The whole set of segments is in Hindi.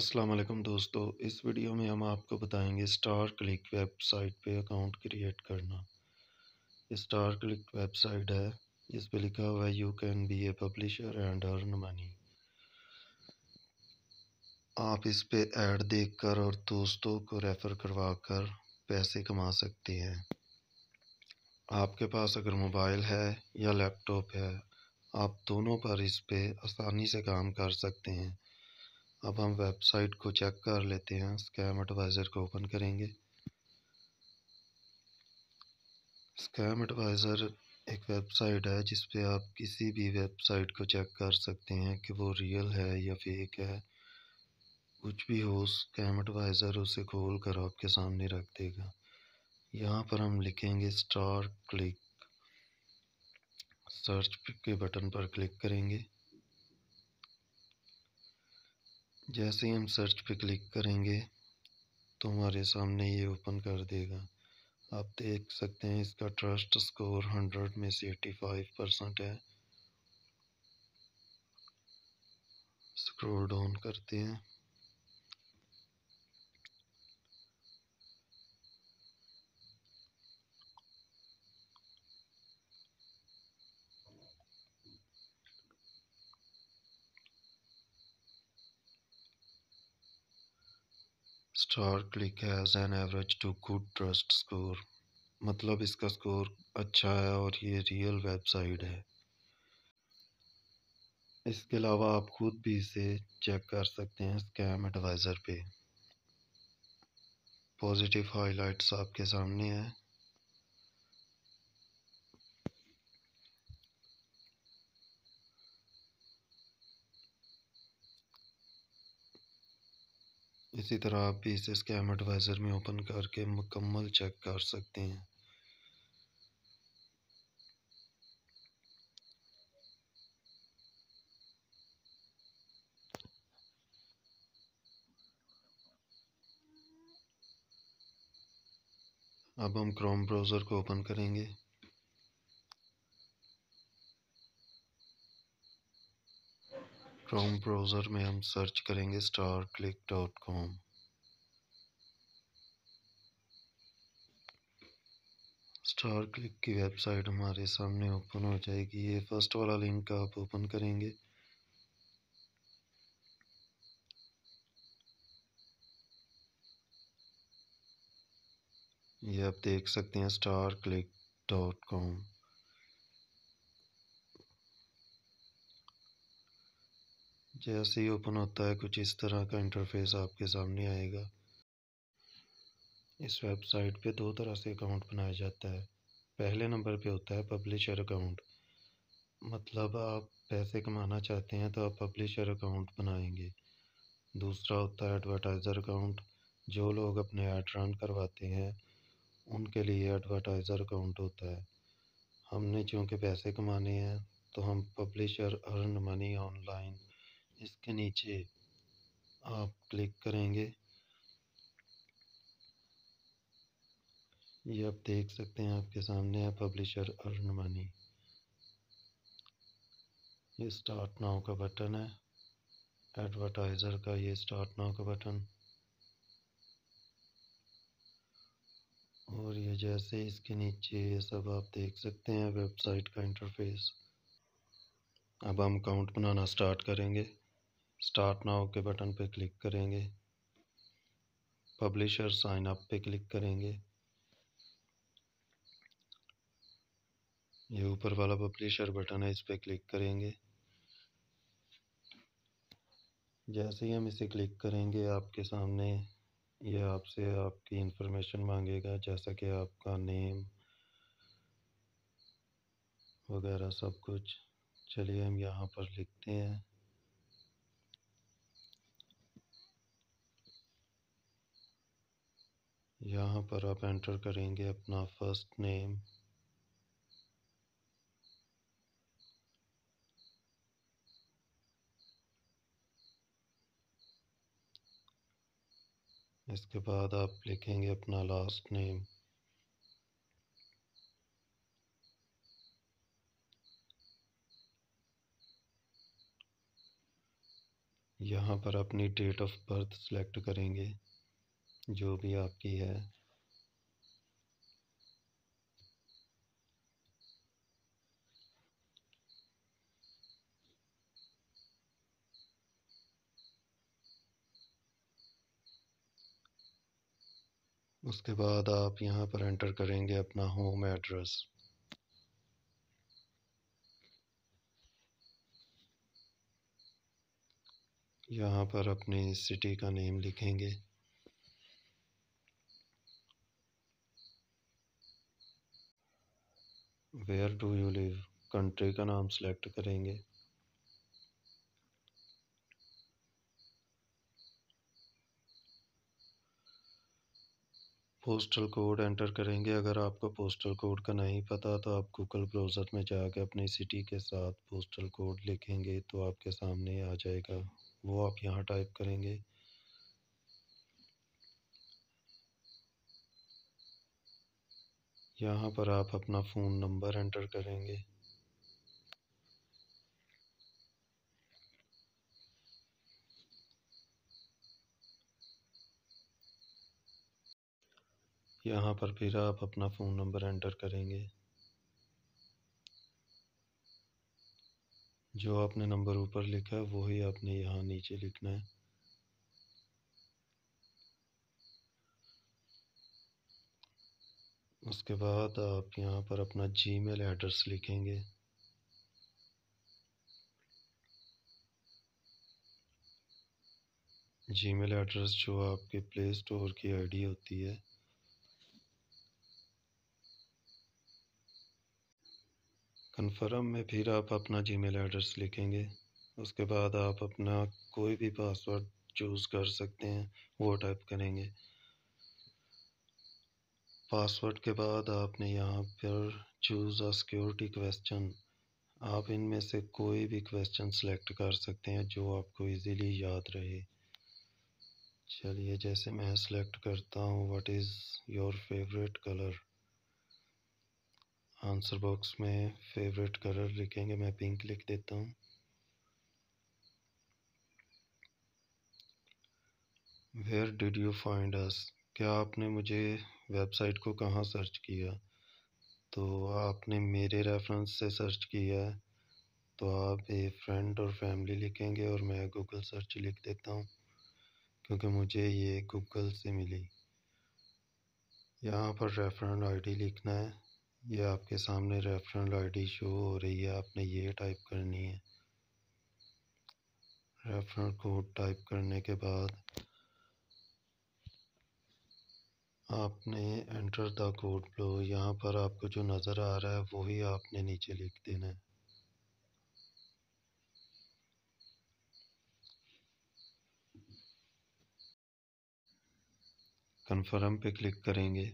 अस्सलाम वालेकुम दोस्तों इस वीडियो में हम आपको बताएंगे स्टार क्लिक वेबसाइट पे अकाउंट क्रिएट करना स्टार क्लिक वेबसाइट है इस पे लिखा हुआ है you can be a publisher and earn money आप इस पे ऐड देखकर और दोस्तों को रेफ़र करवा कर पैसे कमा सकते हैं आपके पास अगर मोबाइल है या लैपटॉप है आप दोनों पर इस पे आसानी से काम कर सकते हैं अब हम वेबसाइट को चेक कर लेते हैं स्कैम एडवाइज़र को ओपन करेंगे स्कैम एडवाइज़र एक वेबसाइट है जिस पे आप किसी भी वेबसाइट को चेक कर सकते हैं कि वो रियल है या फेक है कुछ भी हो स्कैम एडवाइज़र उसे खोल कर आपके सामने रख देगा यहाँ पर हम लिखेंगे स्टार क्लिक सर्च के बटन पर क्लिक करेंगे जैसे ही हम सर्च पे क्लिक करेंगे तो हमारे सामने ये ओपन कर देगा आप देख सकते हैं इसका ट्रस्ट स्कोर हंड्रेड में से एटी फाइव परसेंट है स्क्रोल डाउन करते हैं Star Click has an average to good trust score मतलब इसका स्कोर अच्छा है और ये रियल वेबसाइट है इसके अलावा आप खुद भी इसे चेक कर सकते हैं स्कैम एडवाइज़र पे पॉजिटिव हाइलाइट्स आपके सामने हैं इसी तरह आप भी इसे स्कैम एडवाइज़र में ओपन करके मुकम्मल चेक कर सकते हैं अब हम क्रोम ब्राउज़र को ओपन करेंगे क्रोम ब्राउज़र में हम सर्च करेंगे Star Click dot com Star Click की वेबसाइट हमारे सामने ओपन हो जाएगी ये फर्स्ट वाला लिंक आप ओपन करेंगे ये आप देख सकते हैं स्टार क्लिक डॉट कॉम जैसे ही ओपन होता है कुछ इस तरह का इंटरफेस आपके सामने आएगा इस वेबसाइट पे दो तरह से अकाउंट बनाया जाता है पहले नंबर पे होता है पब्लिशर अकाउंट मतलब आप पैसे कमाना चाहते हैं तो आप पब्लिशर अकाउंट बनाएंगे दूसरा होता है एडवर्टाइज़र अकाउंट जो लोग अपने ऐड रन करवाते हैं उनके लिए एडवर्टाइज़र अकाउंट होता है हमने चूँकि पैसे कमाने हैं तो हम पब्लिशर अर्न मनी ऑनलाइन इसके नीचे आप क्लिक करेंगे ये आप देख सकते हैं आपके सामने है पब्लिशर अर्न मनी ये स्टार्ट नाउ का बटन है एडवर्टाइज़र का ये स्टार्ट नाउ का बटन और ये जैसे इसके नीचे ये सब आप देख सकते हैं वेबसाइट का इंटरफेस अब हम अकाउंट बनाना स्टार्ट करेंगे स्टार्ट नाउ के बटन पर क्लिक करेंगे पब्लिशर साइन अप पे क्लिक करेंगे ये ऊपर वाला पब्लिशर बटन है इस पर क्लिक करेंगे जैसे ही हम इसे क्लिक करेंगे आपके सामने ये आपसे आपकी इंफॉर्मेशन मांगेगा जैसा कि आपका नेम वगैरह सब कुछ चलिए हम यहाँ पर लिखते हैं यहाँ पर आप एंटर करेंगे अपना फर्स्ट नेम इसके बाद आप लिखेंगे अपना लास्ट नेम यहाँ पर अपनी डेट ऑफ बर्थ सेलेक्ट करेंगे जो भी आपकी है उसके बाद आप यहाँ पर एंटर करेंगे अपना होम एड्रेस यहाँ पर अपनी सिटी का नेम लिखेंगे where do you live country का नाम सेलेक्ट करेंगे पोस्टल कोड एंटर करेंगे अगर आपको पोस्टल कोड का नहीं पता तो आप गूगल ब्राउज़र में जाकर अपनी सिटी के साथ पोस्टल कोड लिखेंगे तो आपके सामने आ जाएगा वो आप यहाँ टाइप करेंगे यहाँ पर आप अपना फ़ोन नंबर एंटर करेंगे यहाँ पर फिर आप अपना फ़ोन नंबर एंटर करेंगे जो आपने नंबर ऊपर लिखा है वही आपने यहाँ नीचे लिखना है उसके बाद आप यहाँ पर अपना जीमेल एड्रेस लिखेंगे जीमेल एड्रेस जो आपके प्ले स्टोर की आईडी होती है कन्फर्म में फिर आप अपना जीमेल एड्रेस लिखेंगे उसके बाद आप अपना कोई भी पासवर्ड चूज़ कर सकते हैं वो टाइप करेंगे पासवर्ड के बाद आपने यहाँ पर चूज़ अ सिक्योरिटी क्वेश्चन आप इनमें से कोई भी क्वेश्चन सेलेक्ट कर सकते हैं जो आपको इजीली याद रहे चलिए जैसे मैं सेलेक्ट करता हूँ what is your favourite colour answer box में फेवरेट कलर लिखेंगे मैं पिंक लिख देता हूँ where did you find us क्या आपने मुझे वेबसाइट को कहाँ सर्च किया तो आपने मेरे रेफरेंस से सर्च किया है तो आप ये फ्रेंड और फैमिली लिखेंगे और मैं गूगल सर्च लिख देता हूँ क्योंकि मुझे ये गूगल से मिली यहाँ पर रेफरेंट आईडी लिखना है ये आपके सामने रेफरेंट आईडी शो हो रही है आपने ये टाइप करनी है रेफरेंट कोड टाइप करने के बाद आपने एंटर द कोड ब्लो यहाँ पर आपको जो नज़र आ रहा है वही आपने नीचे लिख देना है कन्फर्म पे क्लिक करेंगे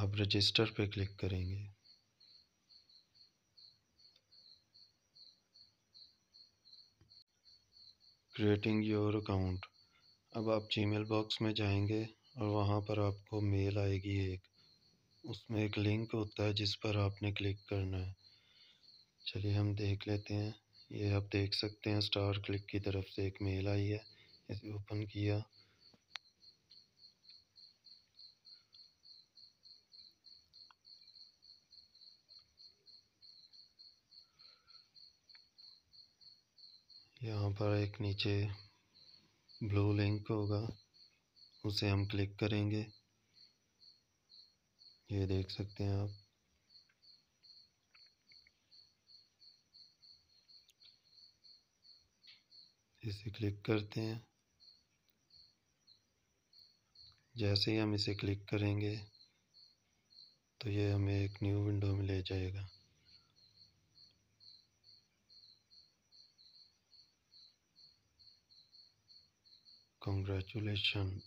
अब रजिस्टर पे क्लिक करेंगे क्रिएटिंग योर अकाउंट अब आप जी मेल बॉक्स में जाएंगे और वहाँ पर आपको मेल आएगी एक उसमें एक लिंक होता है जिस पर आपने क्लिक करना है चलिए हम देख लेते हैं ये आप देख सकते हैं स्टार क्लिक की तरफ से एक मेल आई है इसे ओपन किया यहाँ पर एक नीचे ब्लू लिंक होगा उसे हम क्लिक करेंगे ये देख सकते हैं आप इसे क्लिक करते हैं जैसे ही हम इसे क्लिक करेंगे तो ये हमें एक न्यू विंडो में ले जाएगा Congratulations.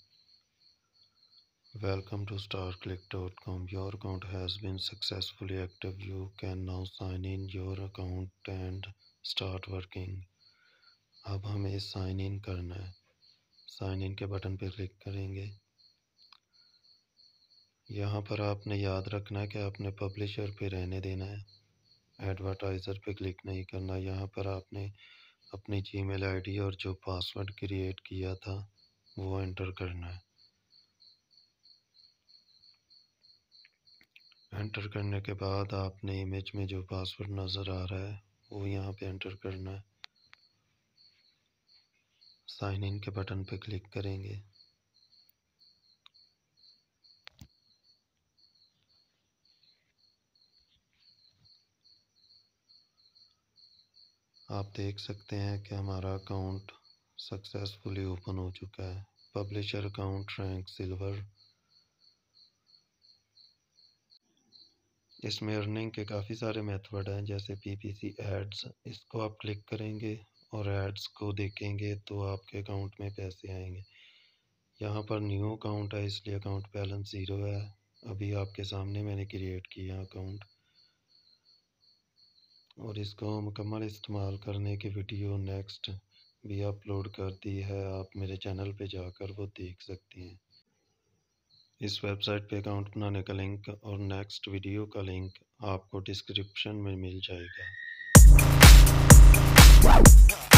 Welcome to starclick.com. Your account has been successfully active. You can now sign in your account and start working. अब हमें साइन इन करना है साइन इन के बटन पर क्लिक करेंगे यहाँ पर आपने याद रखना है कि आपने पब्लिशर पे रहने देना है एडवर्टाइज़र पे क्लिक नहीं करना यहाँ पर आपने अपनी जीमेल आईडी और जो पासवर्ड क्रिएट किया था वो एंटर करना है एंटर करने के बाद आपने इमेज में जो पासवर्ड नज़र आ रहा है वो यहाँ पे एंटर करना है साइन इन के बटन पे क्लिक करेंगे आप देख सकते हैं कि हमारा अकाउंट सक्सेसफुली ओपन हो चुका है पब्लिशर अकाउंट रैंक सिल्वर इसमें अर्निंग के काफ़ी सारे मेथड हैं जैसे पीपीसी एड्स इसको आप क्लिक करेंगे और एड्स को देखेंगे तो आपके अकाउंट में पैसे आएंगे यहाँ पर न्यू अकाउंट है इसलिए अकाउंट बैलेंस ज़ीरो है अभी आपके सामने मैंने क्रिएट किया अकाउंट और इसको मुकम्मल इस्तेमाल करने की वीडियो नेक्स्ट भी अपलोड कर दी है आप मेरे चैनल पे जाकर वो देख सकते हैं इस वेबसाइट पे अकाउंट बनाने का लिंक और नेक्स्ट वीडियो का लिंक आपको डिस्क्रिप्शन में मिल जाएगा